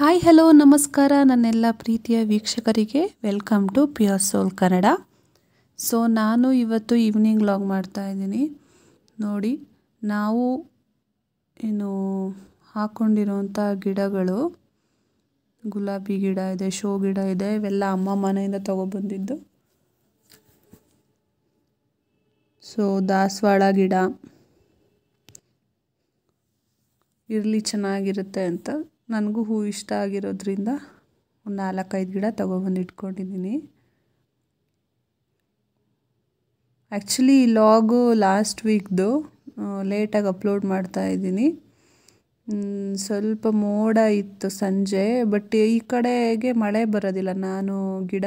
hi hello ನಮಸ್ಕಾರ ನನ್ನೆಲ್ಲ ಪ್ರೀತಿಯ ವೀಕ್ಷಕರಿಗೆ welcome to pure soul Kannada so ನಾನು ಇವತ್ತು ಈವ್ನಿಂಗ್ ಲಾಗ್ ಇದ್ದೀನಿ ನೋಡಿ ನಾವು ಏನು ಹಾಕ್ಕೊಂಡಿರೋಂಥ ಗಿಡಗಳು ಗುಲಾಬಿ ಗಿಡ ಇದೆ ಶೋ ಗಿಡ ಇದೆ ಇವೆಲ್ಲ ಅಮ್ಮ ಮನೆಯಿಂದ ತೊಗೊಬಂದಿದ್ದು ಸೊ ದಾಸವಾಳ ಗಿಡ ಇರಲಿ ಚೆನ್ನಾಗಿರುತ್ತೆ ಅಂತ ನನಗೂ ಹೂ ಇಷ್ಟ ಆಗಿರೋದ್ರಿಂದ ಒಂದು ನಾಲ್ಕೈದು ಗಿಡ ತೊಗೊಬಂದು ಇಟ್ಕೊಂಡಿದ್ದೀನಿ ಆ್ಯಕ್ಚುಲಿ ಈ ಲಾಗು ಲಾಸ್ಟ್ ವೀಕ್ದು ಲೇಟಾಗಿ ಅಪ್ಲೋಡ್ ಮಾಡ್ತಾ ಇದ್ದೀನಿ ಸ್ವಲ್ಪ ಮೋಡ ಇತ್ತು ಸಂಜೆ ಬಟ್ ಈ ಕಡೆಗೆ ಮಳೆ ಬರೋದಿಲ್ಲ ನಾನು ಗಿಡ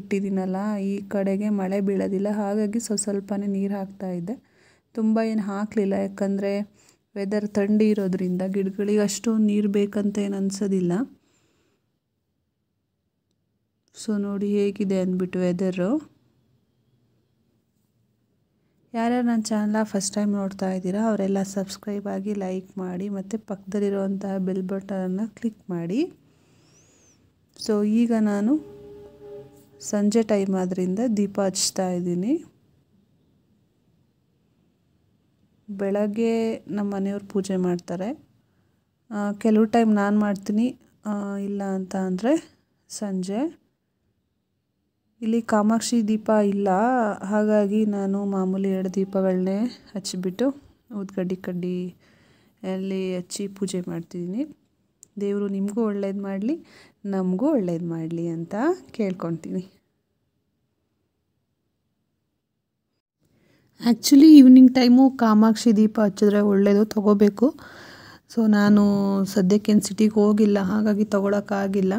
ಇಟ್ಟಿದ್ದೀನಲ್ಲ ಈ ಕಡೆಗೆ ಮಳೆ ಬೀಳೋದಿಲ್ಲ ಹಾಗಾಗಿ ಸ್ವಲ್ಪ ಸ್ವಲ್ಪನೇ ನೀರು ಹಾಕ್ತಾ ಇದ್ದೆ ತುಂಬ ಏನು ಹಾಕಲಿಲ್ಲ ಯಾಕಂದರೆ ವೆದರ್ ಥಂಡಿ ಇರೋದ್ರಿಂದ ಗಿಡಗಳಿಗೆ ಅಷ್ಟು ನೀರು ಬೇಕಂತ ಏನು ಅನ್ಸೋದಿಲ್ಲ ಸೊ ನೋಡಿ ಹೇಗಿದೆ ಅಂದ್ಬಿಟ್ಟು ವೆದರು ಯಾರ್ಯಾರು ನನ್ನ ಚಾನಲ ಫಸ್ಟ್ ಟೈಮ್ ನೋಡ್ತಾ ಇದ್ದೀರಾ ಅವರೆಲ್ಲ ಸಬ್ಸ್ಕ್ರೈಬ್ ಆಗಿ ಲೈಕ್ ಮಾಡಿ ಮತ್ತು ಪಕ್ಕದಲ್ಲಿರುವಂತಹ ಬೆಲ್ ಬಟನನ್ನು ಕ್ಲಿಕ್ ಮಾಡಿ ಸೊ ಈಗ ನಾನು ಸಂಜೆ ಟೈಮ್ ಆದ್ದರಿಂದ ದೀಪ ಹಚ್ತಾ ಇದ್ದೀನಿ ಬೆಳಗ್ಗೆ ನಮ್ಮ ಮನೆಯವ್ರು ಪೂಜೆ ಮಾಡ್ತಾರೆ ಕೆಲವು ಟೈಮ್ ನಾನು ಮಾಡ್ತೀನಿ ಇಲ್ಲ ಅಂತ ಅಂದರೆ ಸಂಜೆ ಇಲ್ಲಿ ಕಾಮಾಕ್ಷಿ ದೀಪ ಇಲ್ಲ ಹಾಗಾಗಿ ನಾನು ಮಾಮೂಲಿ ಎರಡು ದೀಪಗಳನ್ನೇ ಹಚ್ಚಿಬಿಟ್ಟು ಉದ್ಗಡ್ಡಿ ಕಡ್ಡಿ ಅಲ್ಲಿ ಹಚ್ಚಿ ಪೂಜೆ ಮಾಡ್ತಿದ್ದೀನಿ ದೇವರು ನಿಮಗೂ ಒಳ್ಳೇದು ಮಾಡಲಿ ನಮಗೂ ಒಳ್ಳೇದು ಮಾಡಲಿ ಅಂತ ಕೇಳ್ಕೊತೀನಿ ಆ್ಯಕ್ಚುಲಿ ಈವ್ನಿಂಗ್ ಟೈಮು ಕಾಮಾಕ್ಷಿ ದೀಪ ಹಚ್ಚಿದ್ರೆ ಒಳ್ಳೆಯದು ತಗೋಬೇಕು ಸೊ ನಾನು ಸದ್ಯಕ್ಕೇನು ಸಿಟಿಗೆ ಹೋಗಿಲ್ಲ ಹಾಗಾಗಿ ತೊಗೊಳಕ್ಕಾಗಿಲ್ಲ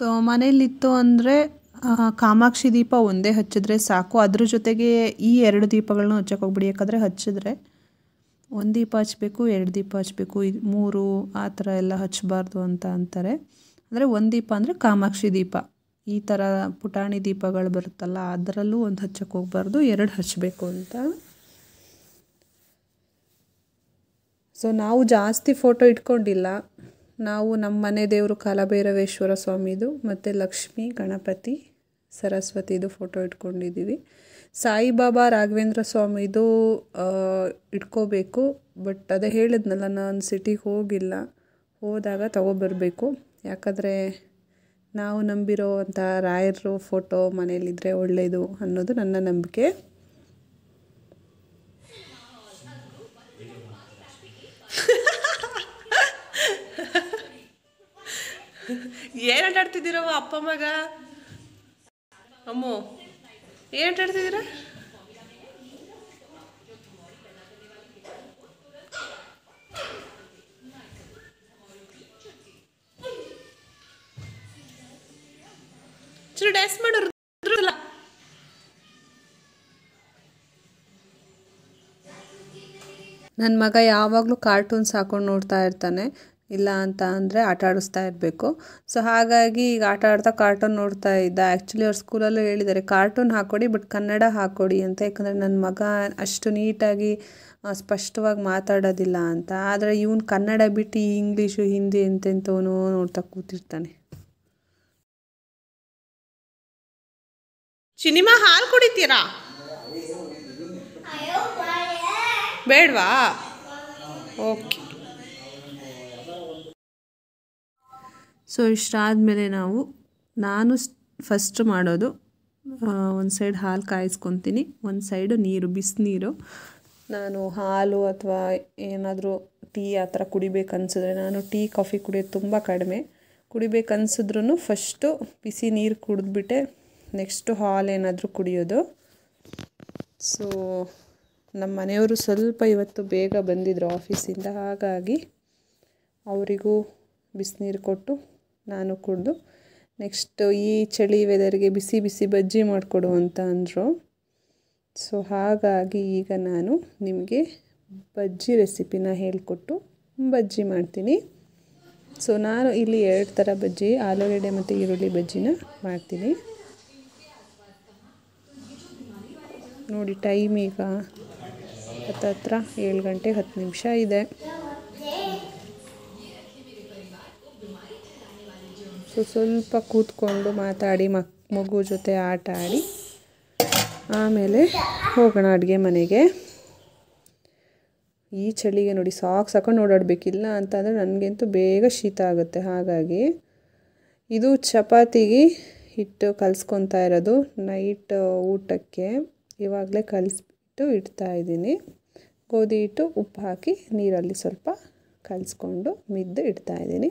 ತೊ ಮನೇಲಿತ್ತು ಅಂದರೆ ಕಾಮಾಕ್ಷಿ ದೀಪ ಒಂದೇ ಹಚ್ಚಿದ್ರೆ ಸಾಕು ಅದ್ರ ಜೊತೆಗೆ ಈ ಎರಡು ದೀಪಗಳನ್ನ ಹಚ್ಚಕ್ಕೆ ಹೋಗ್ಬಿಡಿ ಯಾಕಂದರೆ ಹಚ್ಚಿದ್ರೆ ಒಂದು ದೀಪ ಹಚ್ಚಬೇಕು ಎರಡು ದೀಪ ಹಚ್ಚಬೇಕು ಇದು ಮೂರು ಆ ಥರ ಎಲ್ಲ ಹಚ್ಚಬಾರ್ದು ಅಂತ ಅಂತಾರೆ ಅಂದರೆ ಒಂದು ದೀಪ ಅಂದರೆ ಕಾಮಾಕ್ಷಿ ದೀಪ ಈ ಥರ ಪುಟಾಣಿ ದೀಪಗಳು ಬರುತ್ತಲ್ಲ ಅದರಲ್ಲೂ ಒಂದು ಹಚ್ಚಕ್ಕೆ ಹೋಗ್ಬಾರ್ದು ಎರಡು ಹಚ್ಚಬೇಕು ಅಂತ ಸೊ ನಾವು ಜಾಸ್ತಿ ಫೋಟೋ ಇಟ್ಕೊಂಡಿಲ್ಲ ನಾವು ನಮ್ಮ ಮನೆ ದೇವರು ಕಾಲಭೈರವೇಶ್ವರ ಸ್ವಾಮಿದು ಮತ್ತು ಲಕ್ಷ್ಮಿ ಗಣಪತಿ ಸರಸ್ವತಿದು ಫೋಟೋ ಇಟ್ಕೊಂಡಿದ್ದೀವಿ ಸಾಯಿಬಾಬಾ ರಾಘವೇಂದ್ರ ಸ್ವಾಮಿದು ಇಟ್ಕೋಬೇಕು ಬಟ್ ಅದೇ ಹೇಳಿದ್ನಲ್ಲ ನಾನು ಸಿಟಿಗೆ ಹೋಗಿಲ್ಲ ಹೋದಾಗ ತಗೊಬರಬೇಕು ಯಾಕಂದರೆ ನಾವು ನಂಬಿರೋವಂಥ ರಾಯರು ಫೋಟೋ ಮನೇಲಿದ್ದರೆ ಒಳ್ಳೆಯದು ಅನ್ನೋದು ನನ್ನ ನಂಬಿಕೆ ಏನು ಆಟಾಡ್ತಿದ್ದೀರವ ಅಪ್ಪ ಮಗ ಅಮ್ಮ ಏನು ಆಟಾಡ್ತಿದ್ದೀರಾ ಮಾಡೋರು ನನ್ನ ಮಗ ಯಾವಾಗಲೂ ಕಾರ್ಟೂನ್ಸ್ ಹಾಕೊಂಡು ನೋಡ್ತಾ ಇರ್ತಾನೆ ಇಲ್ಲ ಅಂತ ಅಂದರೆ ಆಟ ಆಡಿಸ್ತಾ ಇರಬೇಕು ಸೊ ಹಾಗಾಗಿ ಈಗ ಆಟ ಆಡ್ತಾ ಕಾರ್ಟೂನ್ ನೋಡ್ತಾ ಇದ್ದ ಆ್ಯಕ್ಚುಲಿ ಅವ್ರ ಸ್ಕೂಲಲ್ಲೂ ಹೇಳಿದ್ದಾರೆ ಕಾರ್ಟೂನ್ ಹಾಕೊಡಿ ಬಟ್ ಕನ್ನಡ ಹಾಕೊಡಿ ಅಂತ ಯಾಕಂದರೆ ನನ್ನ ಮಗ ಅಷ್ಟು ನೀಟಾಗಿ ಸ್ಪಷ್ಟವಾಗಿ ಮಾತಾಡೋದಿಲ್ಲ ಅಂತ ಆದರೆ ಇವನು ಕನ್ನಡ ಬಿಟ್ಟು ಇಂಗ್ಲೀಷು ಹಿಂದಿ ಎಂತೆಂಥವನು ನೋಡ್ತಾ ಕೂತಿರ್ತಾನೆ ಸಿನಿಮಾ ಹಾಲು ಕುಡಿತೀರಾ ಬೇಡವಾ ಓಕೆ ಸೊ ಇಷ್ಟಾದಮೇಲೆ ನಾವು ನಾನು ಫಸ್ಟ್ ಮಾಡೋದು ಒಂದು ಸೈಡ್ ಹಾಲು ಕಾಯಿಸ್ಕೊತೀನಿ ಒಂದು ಸೈಡು ನೀರು ಬಿಸಿನೀರು ನಾನು ಹಾಲು ಅಥವಾ ಏನಾದರೂ ಟೀ ಆ ಥರ ಕುಡಿಬೇಕು ನಾನು ಟೀ ಕಾಫಿ ಕುಡಿಯೋದು ತುಂಬ ಕಡಿಮೆ ಕುಡಿಬೇಕು ಫಸ್ಟು ಬಿಸಿ ನೀರು ಕುಡಿದ್ಬಿಟ್ಟೆ ನೆಕ್ಸ್ಟು ಹಾಲೇನಾದರೂ ಕುಡಿಯೋದು ಸೊ ನಮ್ಮ ಮನೆಯವರು ಸ್ವಲ್ಪ ಇವತ್ತು ಬೇಗ ಬಂದಿದ್ದರು ಆಫೀಸಿಂದ ಹಾಗಾಗಿ ಅವರಿಗೂ ಬಿಸಿನೀರು ಕೊಟ್ಟು ನಾನು ಕುಡಿದು ನೆಕ್ಸ್ಟು ಈ ಚಳಿ ವೆದರ್ಗೆ ಬಿಸಿ ಬಿಸಿ ಬಜ್ಜಿ ಮಾಡಿಕೊಡು ಅಂತ ಅಂದರು ಸೊ ಹಾಗಾಗಿ ಈಗ ನಾನು ನಿಮಗೆ ಬಜ್ಜಿ ರೆಸಿಪಿನ ಹೇಳಿಕೊಟ್ಟು ಬಜ್ಜಿ ಮಾಡ್ತೀನಿ ಸೊ ನಾನು ಇಲ್ಲಿ ಎರಡು ಥರ ಬಜ್ಜಿ ಆಲೂಗಡ್ಡೆ ಮತ್ತು ಈರುಳ್ಳಿ ಬಜ್ಜಿನ ಮಾಡ್ತೀನಿ ನೋಡಿ ಟೈಮ್ ಈಗ ಹತ್ತತ್ರ ಏಳು ಗಂಟೆ ಹತ್ತು ನಿಮಿಷ ಇದೆ ಸೊ ಸ್ವಲ್ಪ ಕೂತ್ಕೊಂಡು ಮಾತಾಡಿ ಮಕ್ ಮಗು ಜೊತೆ ಆಟ ಆಡಿ ಆಮೇಲೆ ಹೋಗೋಣ ಅಡುಗೆ ಮನೆಗೆ ಈ ಚಳಿಗೆ ನೋಡಿ ಸಾಕ್ಸ್ ಹಾಕೊಂಡು ಓಡಾಡಬೇಕಿಲ್ಲ ಅಂತಂದರೆ ನನಗಂತೂ ಬೇಗ ಶೀತ ಆಗುತ್ತೆ ಹಾಗಾಗಿ ಇದು ಚಪಾತಿಗೆ ಹಿಟ್ಟು ಕಲಿಸ್ಕೊತಾ ಇರೋದು ನೈಟ್ ಊಟಕ್ಕೆ ಇವಾಗಲೇ ಕಲಿಸ್ಬಿಟ್ಟು ಇದ್ದೀನಿ ಗೋಧಿ ಹಿಟ್ಟು ಉಪ್ಪು ಹಾಕಿ ನೀರಲ್ಲಿ ಸ್ವಲ್ಪ ಕಲಿಸ್ಕೊಂಡು ಮಿದ್ದು ಇದ್ದೀನಿ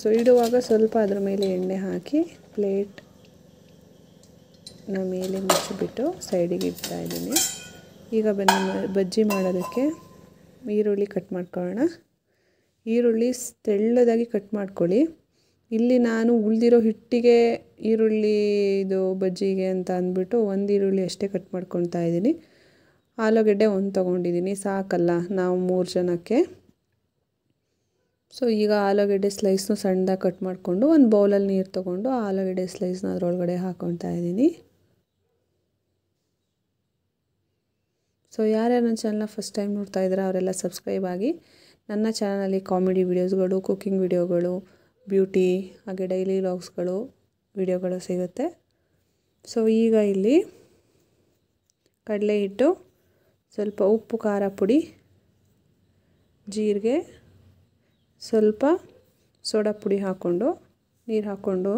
ಸೊ ಇಡುವಾಗ ಸ್ವಲ್ಪ ಅದ್ರ ಮೇಲೆ ಎಣ್ಣೆ ಹಾಕಿ ಪ್ಲೇಟ್ನ ಮೇಲೆ ಮುಚ್ಚಿಬಿಟ್ಟು ಸೈಡಿಗೆ ಇದ್ದೀನಿ ಈಗ ಬನ್ನಿ ಬಜ್ಜಿ ಮಾಡೋದಕ್ಕೆ ಈರುಳ್ಳಿ ಕಟ್ ಮಾಡ್ಕೊಳ್ಳೋಣ ಈರುಳ್ಳಿ ತೆಳ್ಳದಾಗಿ ಕಟ್ ಮಾಡ್ಕೊಳ್ಳಿ ಇಲ್ಲಿ ನಾನು ಉಳಿದಿರೋ ಹಿಟ್ಟಿಗೆ ಈರುಳ್ಳಿ ಇದು ಬಜ್ಜಿಗೆ ಅಂತ ಅಂದ್ಬಿಟ್ಟು ಒಂದು ಈರುಳ್ಳಿ ಅಷ್ಟೇ ಕಟ್ ಮಾಡ್ಕೊತಾ ಇದ್ದೀನಿ ಆಲೂಗಡ್ಡೆ ಒಂದು ತೊಗೊಂಡಿದ್ದೀನಿ ಸಾಕಲ್ಲ ನಾವು ಮೂರು ಜನಕ್ಕೆ ಸೊ ಈಗ ಆಲೂಗಡ್ಡೆ ಸ್ಲೈಸ್ನು ಸಣ್ಣದಾಗಿ ಕಟ್ ಮಾಡಿಕೊಂಡು ಒಂದು ಬೌಲಲ್ಲಿ ನೀರು ತೊಗೊಂಡು ಆಲೂಗಡ್ಡೆ ಸ್ಲೈಸ್ನ ಅದರೊಳಗಡೆ ಹಾಕೊತಾ ಇದ್ದೀನಿ ಸೊ ಯಾರ್ಯಾರು ನನ್ನ ಚಾನಲ್ನ ಫಸ್ಟ್ ಟೈಮ್ ನೋಡ್ತಾ ಇದ್ದಾರೆ ಅವರೆಲ್ಲ ಸಬ್ಸ್ಕ್ರೈಬ್ ಆಗಿ ನನ್ನ ಚಾನಲಲ್ಲಿ ಕಾಮಿಡಿ ವೀಡಿಯೋಸ್ಗಳು ಕುಕ್ಕಿಂಗ್ ವೀಡಿಯೋಗಳು ಬ್ಯೂಟಿ ಹಾಗೆ ಡೈಲಿ ವ್ಲಾಗ್ಸ್ಗಳು ವಿಡಿಯೋಗಳು ಸಿಗುತ್ತೆ ಸೊ ಈಗ ಇಲ್ಲಿ ಕಡಲೆ ಹಿಟ್ಟು ಸ್ವಲ್ಪ ಉಪ್ಪು ಖಾರ ಪುಡಿ ಜೀರಿಗೆ ಸ್ವಲ್ಪ ಸೋಡಾ ಪುಡಿ ಹಾಕ್ಕೊಂಡು ನೀರು ಹಾಕ್ಕೊಂಡು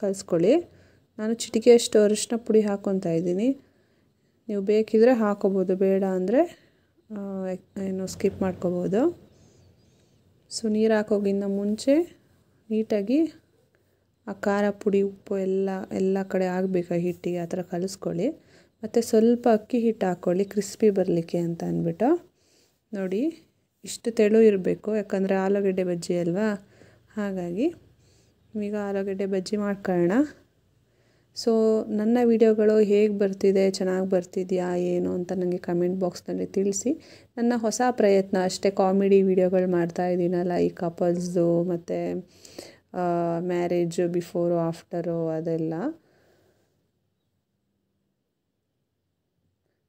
ಕಲಿಸ್ಕೊಳ್ಳಿ ನಾನು ಚಿಟಿಕೆಯಷ್ಟು ಅರಿಶಿನ ಪುಡಿ ಹಾಕ್ಕೊತಾ ಇದ್ದೀನಿ ನೀವು ಬೇಕಿದ್ರೆ ಹಾಕೋಬೋದು ಬೇಡ ಅಂದರೆ ಏನು ಸ್ಕಿಪ್ ಮಾಡ್ಕೋಬೋದು ಸೊ ನೀರು ಹಾಕೋಗಿನ್ನ ಮುಂಚೆ ನೀಟಾಗಿ ಆ ಖಾರ ಪುಡಿ ಉಪ್ಪು ಎಲ್ಲ ಎಲ್ಲ ಕಡೆ ಆಗಬೇಕು ಆ ಹಿಟ್ಟಿಗೆ ಆ ಥರ ಕಲಿಸ್ಕೊಳ್ಳಿ ಮತ್ತು ಸ್ವಲ್ಪ ಅಕ್ಕಿ ಹಿಟ್ಟು ಹಾಕ್ಕೊಳ್ಳಿ ಕ್ರಿಸ್ಪಿ ಬರಲಿಕ್ಕೆ ಅಂತ ಅಂದ್ಬಿಟ್ಟು ನೋಡಿ ಇಷ್ಟು ತೆಳು ಇರಬೇಕು ಯಾಕಂದರೆ ಆಲೂಗಡ್ಡೆ ಬಜ್ಜಿ ಅಲ್ವಾ ಹಾಗಾಗಿ ಈಗ ಆಲೂಗಡ್ಡೆ ಬಜ್ಜಿ ಮಾಡ್ಕೊಳ್ಳೋಣ ಸೊ ನನ್ನ ವಿಡಿಯೋಗಳು ಹೇಗೆ ಬರ್ತಿದೆ ಚೆನ್ನಾಗಿ ಬರ್ತಿದೆಯಾ ಏನು ಅಂತ ನನಗೆ ಕಮೆಂಟ್ ಬಾಕ್ಸ್ನಲ್ಲಿ ತಿಳಿಸಿ ನನ್ನ ಹೊಸ ಪ್ರಯತ್ನ ಅಷ್ಟೇ ಕಾಮಿಡಿ ವಿಡಿಯೋಗಳು ಮಾಡ್ತಾ ಇದ್ದೀನಲ್ಲ ಈ ಕಪಲ್ಸು ಮತ್ತು ಮ್ಯಾರೇಜು ಬಿಫೋರು ಆಫ್ಟರು ಅದೆಲ್ಲ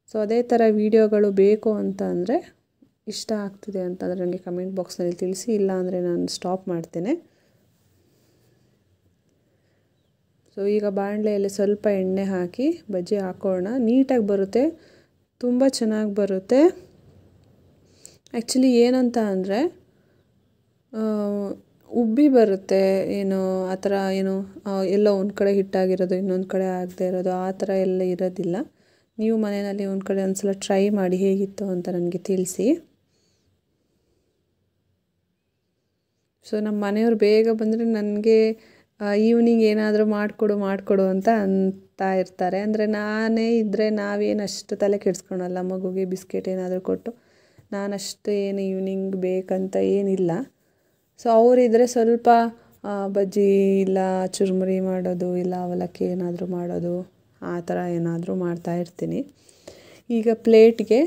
ಸೊ ಅದೇ ಥರ ವೀಡಿಯೋಗಳು ಬೇಕು ಅಂತ ಅಂದರೆ ಇಷ್ಟ ಆಗ್ತಿದೆ ಅಂತಂದರೆ ನನಗೆ ಕಮೆಂಟ್ ಬಾಕ್ಸ್ನಲ್ಲಿ ತಿಳಿಸಿ ಇಲ್ಲ ಅಂದರೆ ನಾನು ಸ್ಟಾಪ್ ಮಾಡ್ತೇನೆ ಸೊ ಈಗ ಬಾಣಲೆಯಲ್ಲಿ ಸ್ವಲ್ಪ ಎಣ್ಣೆ ಹಾಕಿ ಬಜ್ಜಿ ಹಾಕೋಣ ನೀಟಾಗಿ ಬರುತ್ತೆ ತುಂಬ ಚೆನ್ನಾಗಿ ಬರುತ್ತೆ ಆ್ಯಕ್ಚುಲಿ ಏನಂತ ಅಂದರೆ ಉಬ್ಬಿ ಬರುತ್ತೆ ಏನು ಆ ಥರ ಏನು ಎಲ್ಲೋ ಒಂದು ಕಡೆ ಹಿಟ್ಟಾಗಿರೋದು ಇನ್ನೊಂದು ಕಡೆ ಆಗದೆ ಇರೋದು ಆ ಥರ ಎಲ್ಲ ಇರೋದಿಲ್ಲ ನೀವು ಮನೆಯಲ್ಲಿ ಒಂದು ಕಡೆ ಒಂದು ಸಲ ಟ್ರೈ ಮಾಡಿ ಹೇಗಿತ್ತು ಅಂತ ನನಗೆ ತಿಳಿಸಿ ಸೊ ನಮ್ಮ ಮನೆಯವ್ರು ಬೇಗ ಬಂದರೆ ನನಗೆ ಈವ್ನಿಂಗ್ ಏನಾದರೂ ಮಾಡಿಕೊಡು ಮಾಡಿಕೊಡು ಅಂತ ಅಂತ ಇರ್ತಾರೆ ಅಂದರೆ ನಾನೇ ಇದ್ದರೆ ನಾವೇನು ಅಷ್ಟು ತಲೆ ಕೆಡಿಸ್ಕೊಳಲ್ಲ ಮಗುಗೆ ಬಿಸ್ಕೆಟ್ ಏನಾದರೂ ಕೊಟ್ಟು ನಾನಷ್ಟು ಏನು ಈವ್ನಿಂಗ್ ಬೇಕಂತ ಏನಿಲ್ಲ ಸೊ ಅವರಿದ್ರೆ ಸ್ವಲ್ಪ ಬಜ್ಜಿ ಇಲ್ಲ ಚುರುಮುರಿ ಮಾಡೋದು ಇಲ್ಲ ಅವಲಕ್ಕಿ ಏನಾದರೂ ಮಾಡೋದು ಆ ಥರ ಏನಾದರೂ ಮಾಡ್ತಾಯಿರ್ತೀನಿ ಈಗ ಪ್ಲೇಟ್ಗೆ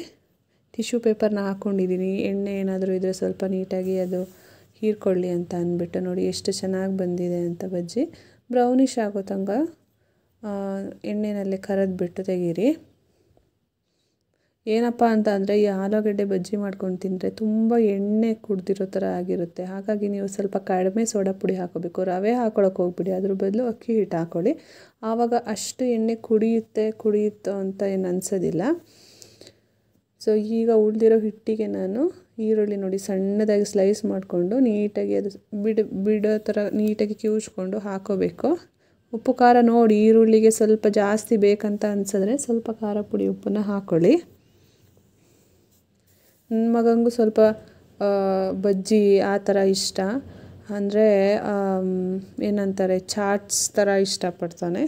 ಟಿಶ್ಯೂ ಪೇಪರ್ನ ಹಾಕ್ಕೊಂಡಿದ್ದೀನಿ ಎಣ್ಣೆ ಏನಾದರೂ ಇದ್ದರೆ ಸ್ವಲ್ಪ ನೀಟಾಗಿ ಅದು ಹೀರ್ಕೊಳ್ಳಿ ಅಂತ ಅಂದ್ಬಿಟ್ಟು ನೋಡಿ ಎಷ್ಟು ಚೆನ್ನಾಗಿ ಬಂದಿದೆ ಅಂತ ಬಜ್ಜಿ ಬ್ರೌನಿಷ್ ಆಗೋ ತಂಗ ಎಣ್ಣೆನಲ್ಲಿ ಕರೆದ್ಬಿಟ್ಟು ತೆಗೀರಿ ಏನಪ್ಪ ಅಂತ ಅಂದರೆ ಈ ಆಲೂಗಡ್ಡೆ ಬಜ್ಜಿ ಮಾಡ್ಕೊಂಡು ತಿಂದರೆ ತುಂಬ ಎಣ್ಣೆ ಕುಡ್ದಿರೋ ಥರ ಆಗಿರುತ್ತೆ ಹಾಗಾಗಿ ನೀವು ಸ್ವಲ್ಪ ಕಡಿಮೆ ಸೋಡಾ ಪುಡಿ ಹಾಕೋಬೇಕು ರವೆ ಹಾಕೊಳಕ್ಕೆ ಹೋಗ್ಬಿಡಿ ಅದ್ರ ಬದಲು ಅಕ್ಕಿ ಹಿಟ್ಟು ಹಾಕೊಳ್ಳಿ ಆವಾಗ ಅಷ್ಟು ಎಣ್ಣೆ ಕುಡಿಯುತ್ತೆ ಕುಡಿಯುತ್ತೋ ಅಂತ ಏನು ಅನಿಸೋದಿಲ್ಲ ಸೊ ಈಗ ಉಳಿದಿರೋ ಹಿಟ್ಟಿಗೆ ನಾನು ಈರುಳ್ಳಿ ನೋಡಿ ಸಣ್ಣದಾಗಿ ಸ್ಲೈಸ್ ಮಾಡಿಕೊಂಡು ನೀಟಾಗಿ ಅದು ಬಿಡ ಬಿಡೋ ಥರ ನೀಟಾಗಿ ಕಿವುಚ್ಕೊಂಡು ಹಾಕೋಬೇಕು ಉಪ್ಪು ಖಾರ ನೋಡಿ ಈರುಳ್ಳಿಗೆ ಸ್ವಲ್ಪ ಜಾಸ್ತಿ ಬೇಕಂತ ಅನಿಸಿದ್ರೆ ಸ್ವಲ್ಪ ಖಾರ ಪುಡಿ ಉಪ್ಪನ್ನು ಹಾಕ್ಕೊಳ್ಳಿ ನನ್ನ ಮಗನಿಗೂ ಸ್ವಲ್ಪ ಬಜ್ಜಿ ಆ ಥರ ಇಷ್ಟ ಅಂದರೆ ಏನಂತಾರೆ ಚಾಟ್ಸ್ ಥರ ಇಷ್ಟಪಡ್ತಾನೆ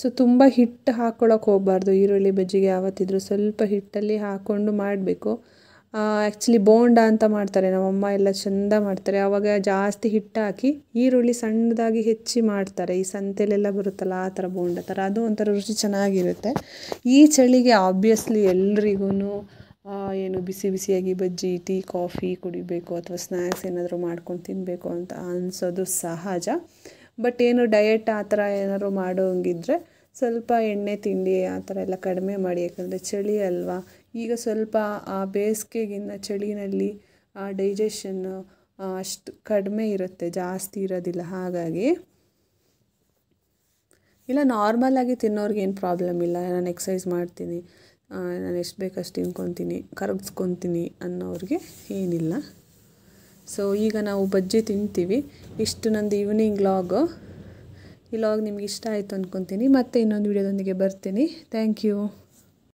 ಸೊ ತುಂಬ ಹಿಟ್ಟು ಹಾಕ್ಕೊಳಕ್ಕೆ ಹೋಗ್ಬಾರ್ದು ಈರುಳ್ಳಿ ಬಜ್ಜಿಗೆ ಯಾವತ್ತಿದ್ರೂ ಸ್ವಲ್ಪ ಹಿಟ್ಟಲ್ಲಿ ಹಾಕ್ಕೊಂಡು ಮಾಡಬೇಕು ಆ್ಯಕ್ಚುಲಿ ಬೋಂಡ ಅಂತ ಮಾಡ್ತಾರೆ ನಮ್ಮಮ್ಮ ಎಲ್ಲ ಚೆಂದ ಮಾಡ್ತಾರೆ ಆವಾಗ ಜಾಸ್ತಿ ಹಿಟ್ಟಾಕಿ ಹಾಕಿ ಈರುಳ್ಳಿ ಸಣ್ಣದಾಗಿ ಹೆಚ್ಚಿ ಮಾಡ್ತಾರೆ ಈ ಸಂತೆಲೆಲ್ಲ ಬರುತ್ತಲ್ಲ ಆ ಥರ ಬೋಂಡ ಥರ ಅದು ಒಂಥರ ರುಚಿ ಚೆನ್ನಾಗಿರುತ್ತೆ ಈ ಚಳಿಗೆ ಆಬ್ವಿಯಸ್ಲಿ ಎಲ್ರಿಗೂ ಏನು ಬಿಸಿ ಬಿಸಿಯಾಗಿ ಬಜ್ಜಿ ಟೀ ಕಾಫಿ ಕುಡಿಬೇಕು ಅಥವಾ ಸ್ನ್ಯಾಕ್ಸ್ ಏನಾದರೂ ಮಾಡ್ಕೊಂಡು ತಿನ್ನಬೇಕು ಅಂತ ಅನಿಸೋದು ಸಹಜ ಬಟ್ ಏನು ಡಯೆಟ್ ಆ ಥರ ಏನಾದರೂ ಮಾಡೋಂಗಿದ್ರೆ ಸ್ವಲ್ಪ ಎಣ್ಣೆ ತಿಂಡಿ ಆ ಥರ ಎಲ್ಲ ಕಡಿಮೆ ಮಾಡಿ ಯಾಕಂದರೆ ಚಳಿ ಅಲ್ವಾ ಈಗ ಸ್ವಲ್ಪ ಆ ಬೇಸಿಗೆಗಿನ್ನ ಚಳಿನಲ್ಲಿ ಆ ಡೈಜೆಷನ್ನು ಅಷ್ಟು ಕಡಿಮೆ ಇರುತ್ತೆ ಜಾಸ್ತಿ ಇರೋದಿಲ್ಲ ಹಾಗಾಗಿ ಇಲ್ಲ ನಾರ್ಮಲಾಗಿ ತಿನ್ನೋರ್ಗೆ ಏನು ಪ್ರಾಬ್ಲಮ್ ಇಲ್ಲ ನಾನು ಎಕ್ಸಸೈಸ್ ಮಾಡ್ತೀನಿ ನಾನು ಎಷ್ಟು ಬೇಕಷ್ಟು ತಿನ್ಕೊತೀನಿ ಕರಗಿಸ್ಕೊತೀನಿ ಅನ್ನೋರಿಗೆ ಏನಿಲ್ಲ ಸೊ ಈಗ ನಾವು ಬಜ್ಜಿ ತಿಂತೀವಿ ಇಷ್ಟು ನಂದು ಈವ್ನಿಂಗ್ ಲಾಗು ಈ ಲಾಗ್ ನಿಮ್ಗೆ ಇಷ್ಟ ಆಯಿತು ಅಂದ್ಕೊತೀನಿ ಮತ್ತೆ ಇನ್ನೊಂದು ವೀಡಿಯೋದೊಂದಿಗೆ ಬರ್ತೀನಿ ಥ್ಯಾಂಕ್ ಯು